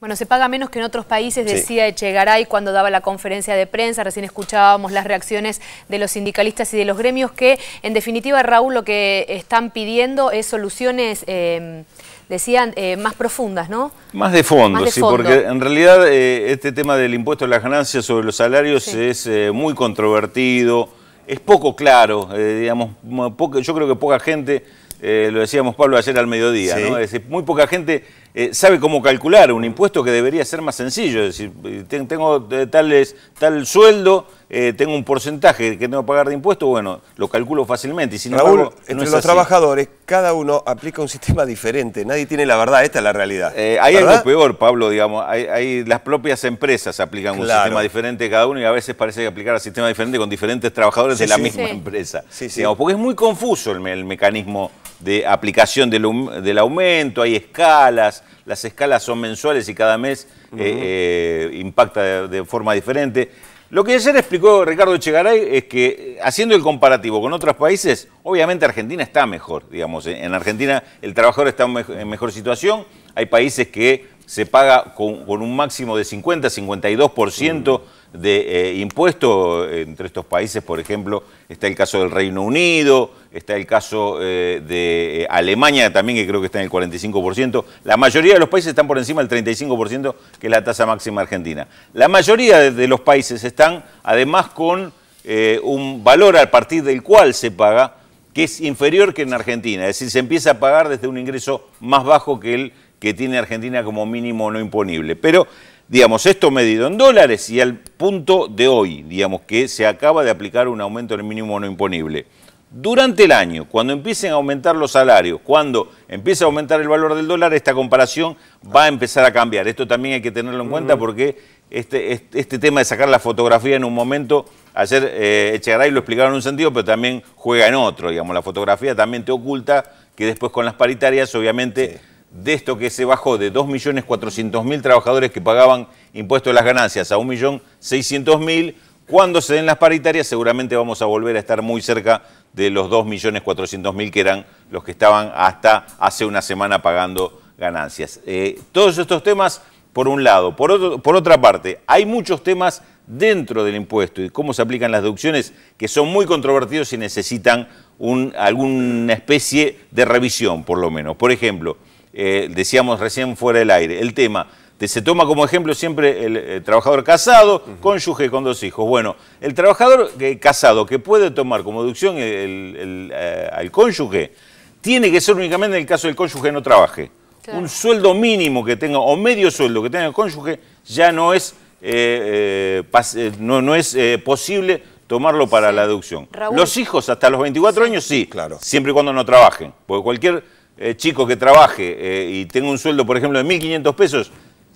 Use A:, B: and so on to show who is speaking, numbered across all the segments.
A: Bueno, se paga menos que en otros países, decía Echegaray cuando daba la conferencia de prensa, recién escuchábamos las reacciones de los sindicalistas y de los gremios que, en definitiva, Raúl, lo que están pidiendo es soluciones, eh, decían, eh, más profundas, ¿no? Más de fondo, sí, porque en realidad eh, este tema del impuesto a las ganancias sobre los salarios es muy controvertido, es poco claro, digamos, yo creo que poca gente, lo decíamos Pablo ayer al mediodía, ¿no? Es, muy poca gente eh, sabe cómo calcular un impuesto que debería ser más sencillo. Es decir, eh, tengo eh, tal sueldo, tengo un porcentaje que tengo que pagar de impuestos, bueno, lo calculo fácilmente. Y Raúl, entre los trabajadores, cada uno aplica un sistema diferente. Nadie tiene la verdad, esta es la realidad. hay algo peor, Pablo, digamos. Hay, las propias empresas aplican un sistema diferente cada uno y a veces parece que aplicar un sistema diferente con diferentes trabajadores de la misma empresa. sí. sí porque es muy confuso el mecanismo de aplicación del, aumento, hay escalas, las escalas son mensuales y cada mes eh, eh, impacta de, de, forma diferente. Lo que ayer explicó Ricardo Echegaray es que eh, haciendo el comparativo con otros países, obviamente Argentina está mejor, digamos, en Argentina el trabajador está en mejor situación, hay países que se paga con, un máximo de 50, 52% mm. de eh, impuesto eh, entre estos países, por ejemplo, está el caso del Reino Unido, está el caso eh, de Alemania también, que creo que está en el 45%. La mayoría de los países están por encima del 35%, que es la tasa máxima argentina. La mayoría de los países están además con un valor a partir del cual se paga, que es inferior que en Argentina, es decir, se empieza a pagar desde un ingreso más bajo que el que tiene Argentina como mínimo no imponible. Pero, digamos, esto medido en dólares y al punto de hoy, digamos, que se acaba de aplicar un aumento en el mínimo no imponible. Durante el año, cuando empiecen a aumentar los salarios, cuando empiece a aumentar el valor del dólar, esta comparación va a empezar a cambiar. Esto también hay que tenerlo en cuenta porque este, este, este, tema de sacar la fotografía en un momento, ayer eh, Echegaray lo explicaron en un sentido, pero también juega en otro, digamos, la fotografía también te oculta que después con las paritarias, obviamente de esto que se bajó de 2.400.000 trabajadores que pagaban impuestos de las ganancias a 1.600.000, cuando se den las paritarias seguramente vamos a volver a estar muy cerca de los 2.400.000 que eran los que estaban hasta hace una semana pagando ganancias. Eh, todos estos temas, por un lado. Por, otra parte, hay muchos temas dentro del impuesto y cómo se aplican las deducciones que son muy controvertidos y necesitan alguna especie de revisión, por lo menos. Por ejemplo, eh, decíamos recién fuera del aire, el tema se toma como ejemplo siempre el, eh, trabajador casado, cónyuge con dos hijos. Bueno, el trabajador eh, casado que puede tomar como deducción el, al cónyuge, tiene que ser únicamente en el caso del cónyuge no trabaje. Un sueldo mínimo que tenga, o medio sueldo que tenga el cónyuge, ya no es, no, no es posible tomarlo para la deducción. Los hijos hasta los 24 años sí, claro. siempre y cuando no trabajen, porque cualquier eh, chico que trabaje eh, y tenga un sueldo, por ejemplo, de 1.500 pesos,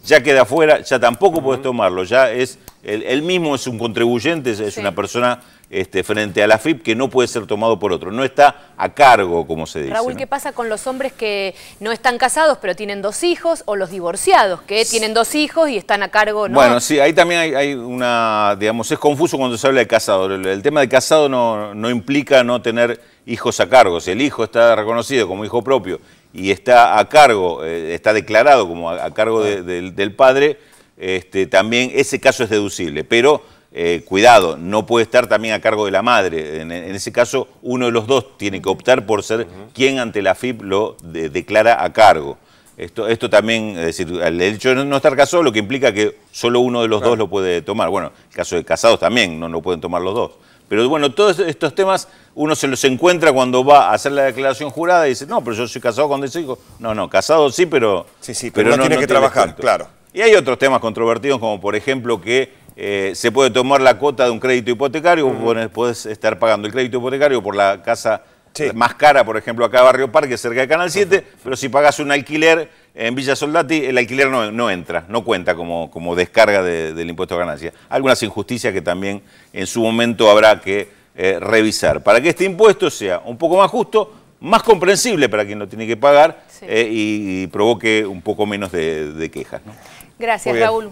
A: ya queda fuera, ya tampoco puedes tomarlo, ya es, él, mismo es un contribuyente, es, una persona este, frente a la FIP que no puede ser tomado por otro, no está a cargo, como se dice. Raúl, ¿qué pasa con los hombres que no están casados pero tienen dos hijos o los divorciados que tienen dos hijos y están a cargo? Bueno, sí, ahí también hay, una, digamos, es confuso cuando se habla de casado, el, tema de casado no, no implica no tener hijos a cargo, si el hijo está reconocido como hijo propio y está a cargo, eh, está declarado como a, cargo ah. del padre, este, también ese caso es deducible, pero eh, cuidado, no puede estar también a cargo de la madre. En, ese caso, uno de los dos tiene que optar por ser quien ante la FIP lo declara a cargo. Esto, esto también, es decir, el hecho de no estar casado lo que implica que solo uno de los dos lo puede tomar. Bueno, el caso de casados también, no lo pueden tomar los dos. Pero bueno, todos estos temas uno se los encuentra cuando va a hacer la declaración jurada y dice, no, pero yo soy casado con 10 hijos. No, no, casado sí, pero... pero, no, tiene que trabajar, claro. Y hay otros temas controvertidos, como por ejemplo que eh, se puede tomar la cuota de un crédito hipotecario, puedes estar pagando el crédito hipotecario por la casa más cara, por ejemplo, acá Barrio Parque, cerca de Canal 7, pero si pagas un alquiler en Villa Soldati el alquiler no, entra, no cuenta como, como descarga del impuesto a ganancia. Algunas injusticias que también en su momento habrá que eh, revisar. Para que este impuesto sea un poco más justo, más comprensible para quien lo tiene que pagar eh, y, provoque un poco menos de, quejas. Gracias, Raúl.